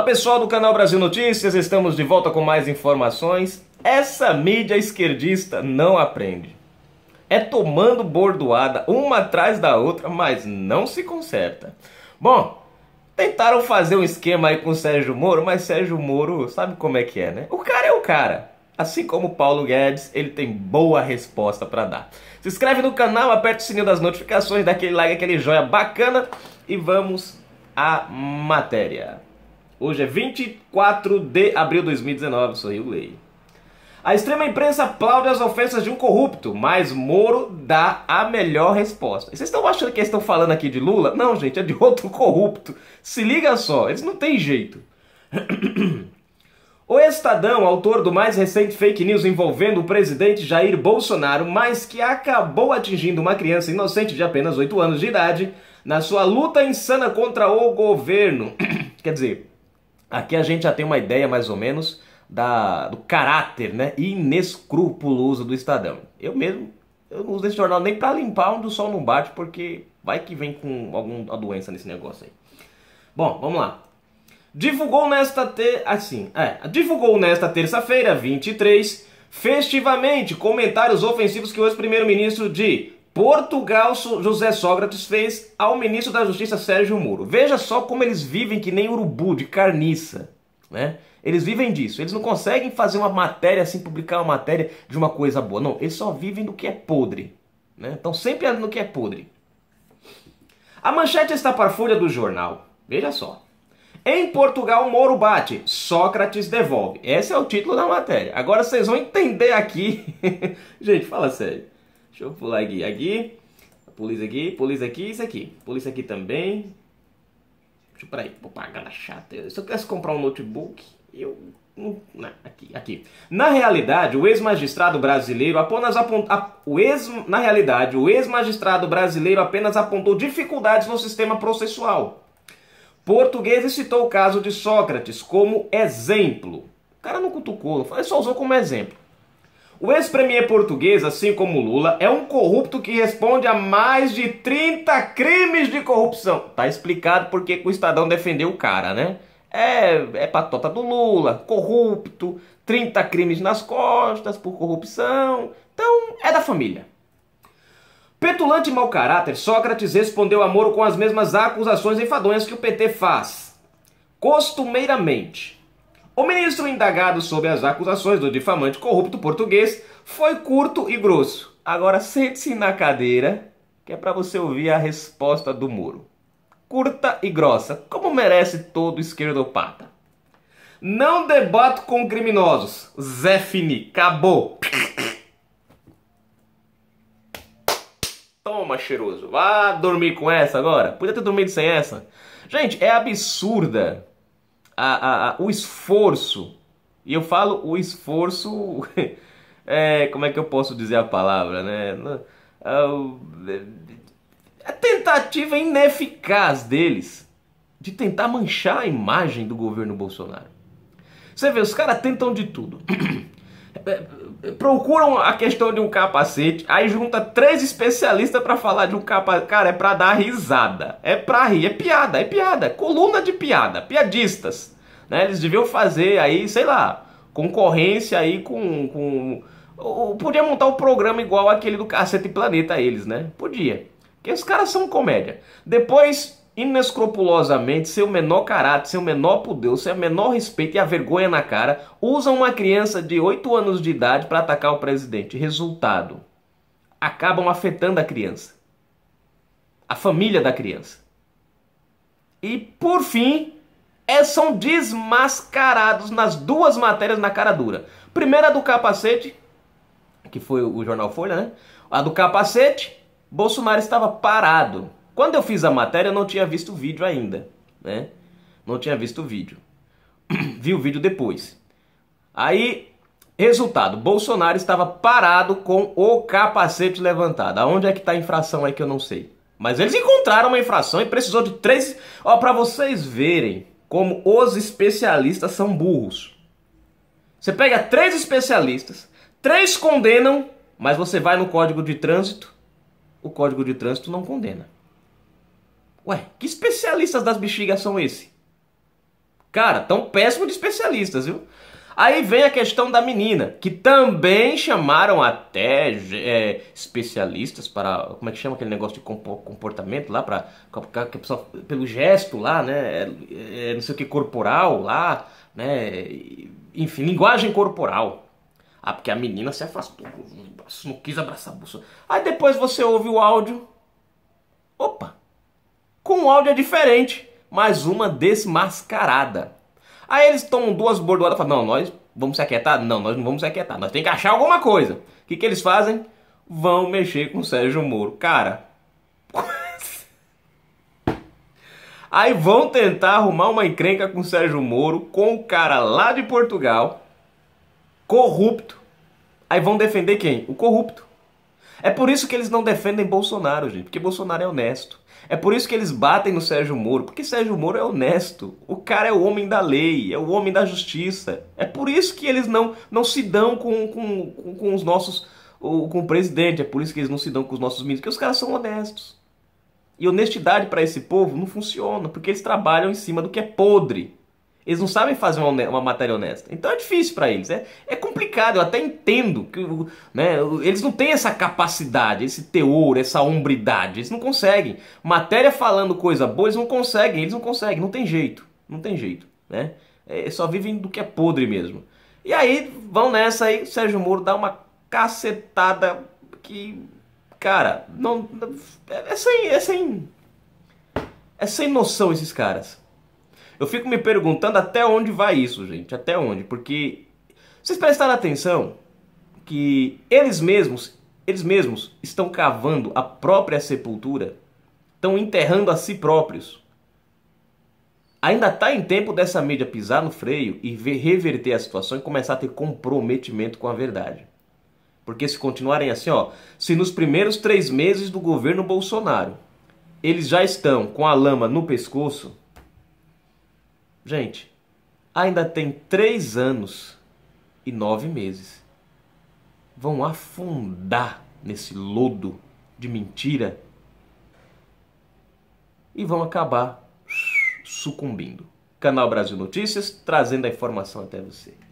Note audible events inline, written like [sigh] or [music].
Olá pessoal do canal Brasil Notícias, estamos de volta com mais informações. Essa mídia esquerdista não aprende. É tomando bordoada uma atrás da outra, mas não se conserta. Bom, tentaram fazer um esquema aí com o Sérgio Moro, mas Sérgio Moro sabe como é que é, né? O cara é o cara. Assim como Paulo Guedes, ele tem boa resposta para dar. Se inscreve no canal, aperta o sininho das notificações, dá aquele like, aquele joia bacana e vamos à matéria. Hoje é 24 de abril de 2019, sorriu lei. A extrema imprensa aplaude as ofensas de um corrupto, mas Moro dá a melhor resposta. E vocês estão achando que eles estão falando aqui de Lula? Não, gente, é de outro [laughs] corrupto. Se liga só, eles não têm jeito. [clears throat] O Estadão, autor do mais recente fake news envolvendo o presidente Jair Bolsonaro, mas que acabou atingindo uma criança inocente de apenas 8 anos de idade, na sua luta insana contra o governo. [clears throat] Quer dizer, Aqui a gente já tem uma ideia mais ou menos da, do caráter né, inescrupuloso do Estadão. Eu mesmo eu não uso esse jornal nem para limpar onde o sol não bate, porque vai que vem com alguma doença nesse negócio aí. Bom, vamos lá. Divulgou nesta ter... assim, ah, é, divulgou nesta terça-feira, 23, festivamente, comentários ofensivos que o ex-primeiro-ministro de Portugal José Sócrates fez ao ministro da Justiça Sérgio Moro. Veja só como eles vivem que nem urubu de carniça, né? Eles vivem disso. Eles não conseguem fazer uma matéria assim, publicar uma matéria de uma coisa boa. Não, eles só vivem do que é podre, né? Estão sempre andando no que é podre. A manchete está para a folha do jornal. Veja só. Em Portugal, Moro bate, Sócrates devolve. Esse é o título da matéria. Agora vocês vão entender aqui. [laughs] Gente, fala sério. Deixa eu pular aqui. Aqui. Polícia aqui, polícia aqui, isso aqui. Polícia aqui também. Deixa eu, pagar propaganda chata. se eu quisesse comprar um notebook, eu não, né, aqui, aqui. Na realidade, o ex-magistrado brasileiro apenas apontou, o ex, na realidade, o ex-magistrado brasileiro apenas apontou dificuldades no sistema processual. Português citou o caso de Sócrates como exemplo. O cara não cutucou, ele só usou como exemplo. O ex-premier português, assim como Lula, é um corrupto que responde a mais de 30 crimes de corrupção. Tá explicado porque o Estadão defendeu o cara, né? É, é patota do Lula, corrupto, 30 crimes nas costas por corrupção. Então, é da família. Petulante e mau caráter, Sócrates respondeu a Moro com as mesmas acusações enfadonhas que o PT faz. Costumeiramente, o ministro indagado sobre as acusações do difamante corrupto português foi curto e grosso. Agora sente-se na cadeira, que é para você ouvir a resposta do Moro. Curta e grossa, como merece todo esquerdopata. Não debato com criminosos. Zé Fini, acabou. Toma, cheiroso. Vá dormir com essa agora. Podia ter dormido sem essa. Gente, é absurda a, a, o esforço, e eu falo o esforço, [laughs] é, como é que eu posso dizer a palavra, né? A é é tentativa ineficaz deles de tentar manchar a imagem do governo Bolsonaro. Você vê, os caras tentam de tudo. [clears throat] É, procuram a questão de um capacete, aí junta três especialistas para falar de um capacete. Cara, é para dar risada, é para rir, é piada, é piada, é coluna de piada, piadistas. Né? Eles deviam fazer aí, sei lá, concorrência aí com. com... Podia montar um programa igual aquele do Cacete Planeta, eles, né? Podia. Porque os caras são comédia. Depois inescrupulosamente, seu menor caráter, seu menor pudor, seu menor respeito e a vergonha na cara, usam uma criança de 8 anos de idade para atacar o presidente. Resultado: acabam afetando a criança, a família da criança. E por fim, é, são desmascarados nas duas matérias na cara dura. Primeira do capacete, que foi o jornal Folha, né? A do capacete, Bolsonaro estava parado quando eu fiz a matéria, eu não tinha visto o vídeo ainda, né? Não tinha visto o vídeo. [clears throat] Vi o vídeo depois. Aí, resultado, Bolsonaro estava parado com o capacete levantado. Aonde é que está a infração aí que eu não sei? Mas eles encontraram uma infração e precisou de três... Ó, para vocês verem como os especialistas são burros. Você pega três especialistas, três condenam, mas você vai no código de trânsito, o código de trânsito não condena. Ué, que especialistas das bexigas são esse? Cara, tão péssimo de especialistas, viu? Aí vem a questão da menina, que também chamaram até é, especialistas para. Como é que chama aquele negócio de comportamento lá? Pra, que a pessoa, pelo gesto lá, né? É, é não sei o que, corporal lá, né? Enfim, linguagem corporal. Ah, porque a menina se afastou, não quis abraçar a bolsa. Aí depois você ouve o áudio. Opa! com um áudio é diferente, mais uma desmascarada. Aí eles tomam duas bordoadas e falam, não, nós vamos se aquietar? Não, nós não vamos se aquietar, nós temos que achar alguma coisa. O que, que eles fazem? Vão mexer com o Sérgio Moro. Cara... [laughs] Aí vão tentar arrumar uma encrenca com o Sérgio Moro, com o cara lá de Portugal, corrupto. Aí vão defender quem? O corrupto. É por isso que eles não defendem Bolsonaro, gente, porque Bolsonaro é honesto. É por isso que eles batem no Sérgio Moro, porque Sérgio Moro é honesto. O cara é o homem da lei, é o homem da justiça. É por isso que eles não, não se dão com, com, com, com os nossos. com o presidente, é por isso que eles não se dão com os nossos ministros, porque os caras são honestos. E honestidade para esse povo não funciona, porque eles trabalham em cima do que é podre. Eles não sabem fazer uma, uma matéria honesta. Então é difícil para eles. É, é complicado, eu até entendo que né, eles não têm essa capacidade, esse teor, essa hombridade. Eles não conseguem. Matéria falando coisa boa, eles não conseguem, eles não conseguem, não tem jeito. Não tem jeito, né? É, só vivem do que é podre mesmo. E aí, vão nessa aí, Sérgio Moro dá uma cacetada que. Cara, não. É, é sem. É sem. É sem noção esses caras. Eu fico me perguntando até onde vai isso, gente. Até onde? Porque vocês prestaram atenção que eles mesmos, eles mesmos estão cavando a própria sepultura, estão enterrando a si próprios. Ainda está em tempo dessa mídia pisar no freio e ver, reverter a situação e começar a ter comprometimento com a verdade. Porque se continuarem assim, ó, se nos primeiros três meses do governo Bolsonaro eles já estão com a lama no pescoço, Gente, ainda tem três anos e nove meses. Vão afundar nesse lodo de mentira e vão acabar sucumbindo. Canal Brasil Notícias trazendo a informação até você.